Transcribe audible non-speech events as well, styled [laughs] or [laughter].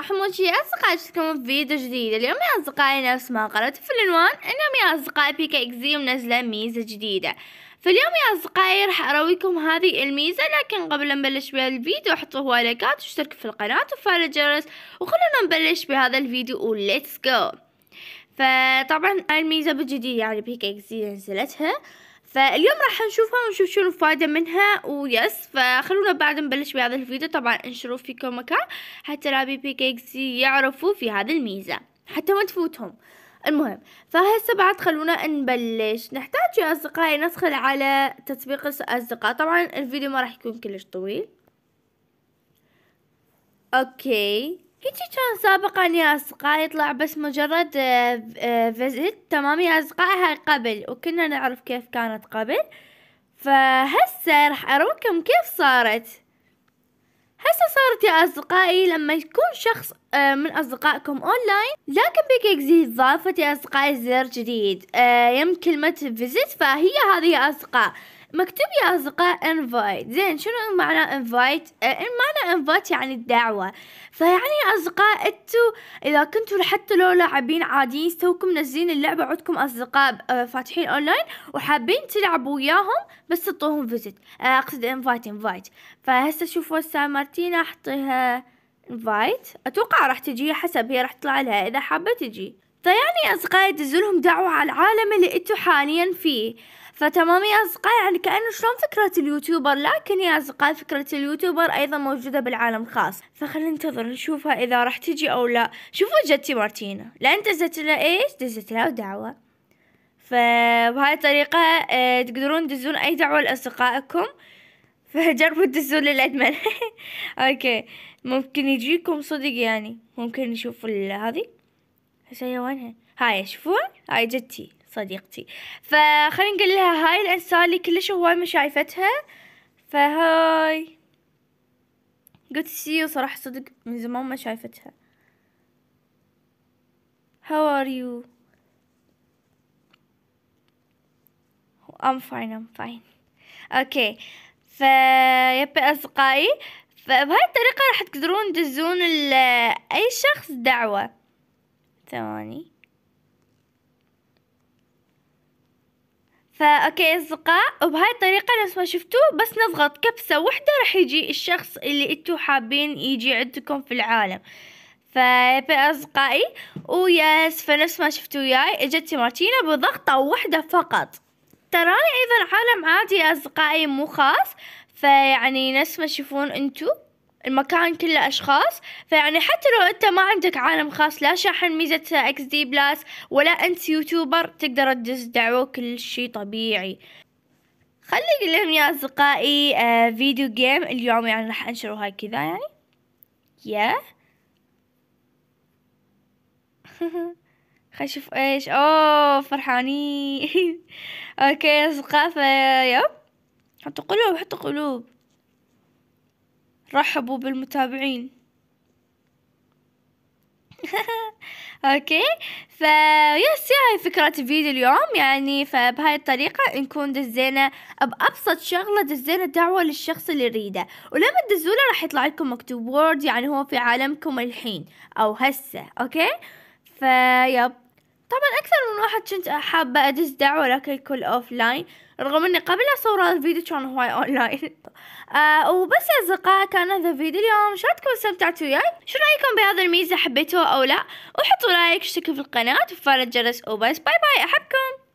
السلام حموشي يا أصدقاء في فيديو جديد اليوم يا أصدقائي نفس ما قرأت في العنوان أنهم يا أصدقائي بيكا إكزي منزلة ميزة جديدة فاليوم يا أصدقائي راح أراويكم هذه الميزة لكن قبل نبلش الفيديو حطوا احطوا لايكات واشتركوا في القناة وفعل الجرس وخلونا نبلش بهذا الفيديو وليتس جو فطبعا الميزة بالجديد يعني بيكا إكزي نزلتها آه فاليوم راح نشوفها ونشوف شنو الفايدة منها ويس فخلونا بعد نبلش بهذا الفيديو طبعا انشروه في كل مكان حتى لابي كيكسي يعرفوا في هذه الميزة حتى ما تفوتهم المهم فهسه بعد خلونا نبلش نحتاج يا اصدقائي ندخل على تطبيق الاصدقاء طبعا الفيديو ما راح يكون كلش طويل اوكي هيجي كان سابقا يا أصدقائي يطلع بس مجرد فيزيت آه، آه، تمام يا أصدقائي هاي قبل وكنا نعرف كيف كانت قبل فهسه راح اروكم كيف صارت هسه صارت يا أصدقائي لما يكون شخص آه، من أصدقائكم أونلاين لكن بيك يزيد ضافت يا أصدقائي زر جديد يم كلمة فيزيت فهي هذه يا أصدقاء مكتوب يا أصدقاء invite زين شنو معنى invite إن آه، معنى invite يعني الدعوة فيعني يا أصدقاء أنتوا إذا كنتوا حتى لو لاعبين عاديين توكم منزلين اللعبة عندكم أصدقاء آه، فاتحين أونلاين وحابين تلعبوا وياهم بس تعطوهم فيزت آه، أقصد invite invite فهسه شوفوا هسه مارتينا أحطيها invite أتوقع راح تجي حسب هي راح تطلع لها إذا حابة تجي فيعني أصدقائي دزولهم دعوة على العالم اللي أنتوا حاليا فيه فتمام يا أصدقائي يعني كأنه شلون فكرة اليوتيوبر لكن يا أصدقائي فكرة اليوتيوبر أيضا موجودة بالعالم الخاص فخلينا ننتظر نشوفها إذا راح تجي أو لا شوفوا جتي مارتينا لأن دزت لها إيش دزت لها دعوة فبهاي الطريقة آه، تقدرون تدزون أي دعوة لأصدقائكم [laughs] فجربوا تدزون للأدمن [laughs] أوكي ممكن يجيكم صدق يعني ممكن نشوف هذه هسه وينها هاي شوفوا هاي جتي صديقتي فخلينا نقول لها هاي الانسة اللي كلش هواي ما شايفتها فهاي قلت سي صراحة صدق من زمان ما شايفتها How are you? I'm fine I'm fine اوكي فيبي اصدقائي فبهاي الطريقة راح تقدرون تدزون اي شخص دعوة ثواني فا اوكي اصدقاء وبهاي الطريقه نفس ما شفتوا بس نضغط كبسه واحده راح يجي الشخص اللي انتو حابين يجي عندكم في العالم فا اصدقائي ويس فنفس ما شفتوا وياي اجت مارتينا بضغطه واحده فقط تراني ايضا عالم عادي يا اصدقائي مو خاص فيعني نفس ما تشوفون انتو المكان كله أشخاص فيعني حتى لو أنت ما عندك عالم خاص لا شاحن ميزة اكس دي بلاس ولا أنت يوتيوبر تقدر تدز دعوة كل شي طبيعي خلي أقول لهم يا أصدقائي آه فيديو جيم اليوم يعني راح أنشره هاي كذا يعني يا [laughs] خل اشوف ايش اوه فرحانين [laughs] اوكي يا أصدقاء يب حطوا قلوب حطوا قلوب رحبوا بالمتابعين [laughs] اوكي فيس هاي فكرة الفيديو اليوم يعني فبهاي الطريقة نكون دزينا بأبسط شغلة دزينا دعوة للشخص اللي يريده ولما تدزوله راح يطلع لكم مكتوب وورد يعني هو في عالمكم الحين او هسه اوكي فيب طبعا اكثر من واحد كنت حابة ادز دعوة لكن الكل اوف لاين رغم اني قبل اصور هذا الفيديو كان هواي اون لاين آه وبس يا اصدقاء كان هذا الفيديو اليوم شو تكون استمتعتوا وياي شو رايكم بهذا الميزة حبيتوها او لا وحطوا لايك اشتركوا في القناة وفعلوا الجرس وبس باي باي احبكم